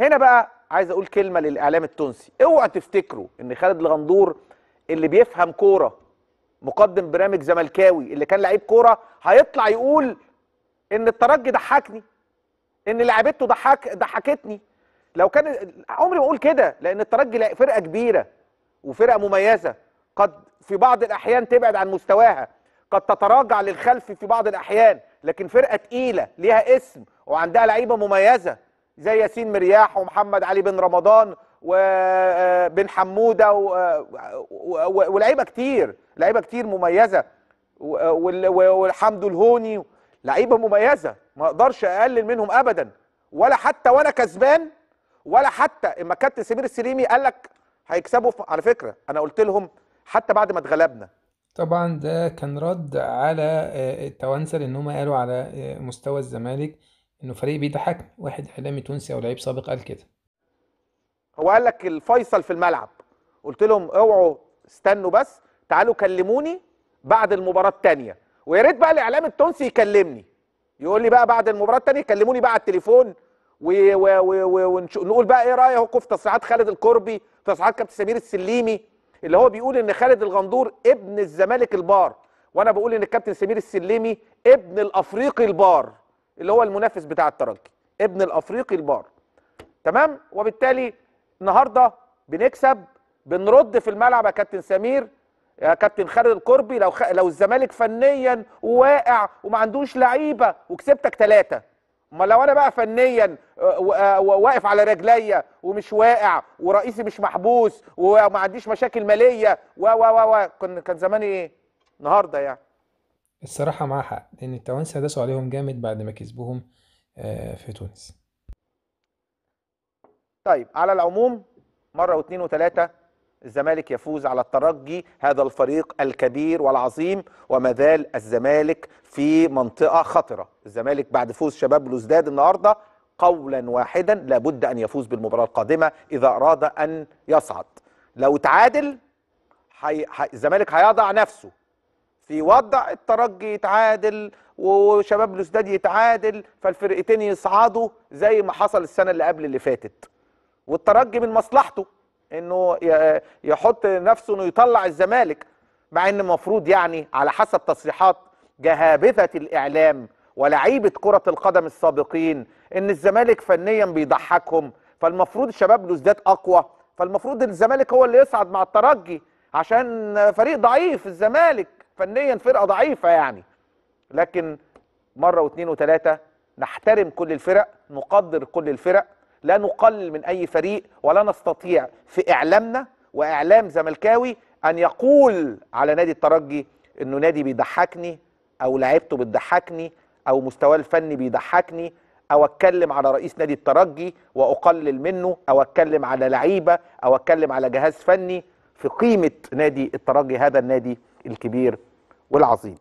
هنا بقى عايز اقول كلمه للاعلام التونسي اوعى تفتكروا ان خالد الغندور اللي بيفهم كوره مقدم برامج زملكاوي اللي كان لعيب كوره هيطلع يقول ان الترجي ضحكني ان لعبته ضحك ضحكتني لو كان عمري ما اقول كده لان الترجي فرقه كبيره وفرقه مميزه قد في بعض الاحيان تبعد عن مستواها قد تتراجع للخلف في بعض الاحيان لكن فرقه تقيله ليها اسم وعندها لعيبه مميزه زي ياسين مرياح ومحمد علي بن رمضان وبن آه، حموده آه، ولعيبه كتير لعيبه كتير مميزه آه، والحمد الهوني لعيبه مميزه ما اقدرش اقلل منهم ابدا ولا حتى وانا كسبان ولا حتى اما كابتن سمير السليمي قال لك هيكسبوا على فكره انا قلت لهم حتى بعد ما اتغلبنا طبعا ده كان رد على التوانسه اللي هم قالوا على مستوى الزمالك انه فريق بيضحك واحد اعلامي تونسي او لعيب سابق قال كده هو قال لك الفيصل في الملعب قلت لهم اوعوا استنوا بس تعالوا كلموني بعد المباراه الثانيه ويا ريت بقى الاعلام التونسي يكلمني يقول لي بقى بعد المباراه الثانيه كلموني بقى على التليفون ونقول بقى ايه رايكم في تصريحات خالد الكربي تصريحات كابتن سمير السليمي اللي هو بيقول ان خالد الغندور ابن الزمالك البار وانا بقول ان الكابتن سمير السليمي ابن الافريقي البار اللي هو المنافس بتاع الترجي ابن الافريقي البار تمام وبالتالي النهارده بنكسب بنرد في الملعب يا كابتن سمير يا كابتن خالد القربي لو خ... لو الزمالك فنيا واقع وما عندوش لعيبه وكسبتك ثلاثه امال لو انا بقى فنيا آه، آه، واقف على رجليا ومش واقع ورئيسي مش محبوس وما عنديش مشاكل ماليه و و و كان زماني ايه النهارده يعني الصراحة معاه حق لأن التوانسة داسوا عليهم جامد بعد ما كسبوهم آه، في تونس طيب على العموم مرة واثنين وثلاثة الزمالك يفوز على الترجي هذا الفريق الكبير والعظيم ومازال الزمالك في منطقة خطرة الزمالك بعد فوز شباب لوزداد النهاردة قولا واحدا لابد أن يفوز بالمباراة القادمة إذا أراد أن يصعد لو تعادل حي... حي... الزمالك هيضع نفسه في وضع الترجي يتعادل وشباب الاسداد يتعادل فالفرقتين يصعدوا زي ما حصل السنه اللي قبل اللي فاتت والترجي من مصلحته انه يحط نفسه انه يطلع الزمالك مع ان المفروض يعني على حسب تصريحات جهابذه الاعلام ولاعيبه كره القدم السابقين ان الزمالك فنيا بيضحكهم فالمفروض شباب لوزداد اقوى فالمفروض الزمالك هو اللي يصعد مع الترجي عشان فريق ضعيف الزمالك فنيا فرقه ضعيفه يعني لكن مره واثنين وثلاثه نحترم كل الفرق نقدر كل الفرق لا نقلل من اي فريق ولا نستطيع في اعلامنا واعلام زملكاوي ان يقول على نادي الترجي انه نادي بيضحكني او لعيبته بتضحكني او مستواه الفني بيضحكني او اتكلم على رئيس نادي الترجي واقلل منه او اتكلم على لعيبه او اتكلم على جهاز فني في قيمه نادي الترجي هذا النادي الكبير والعظيم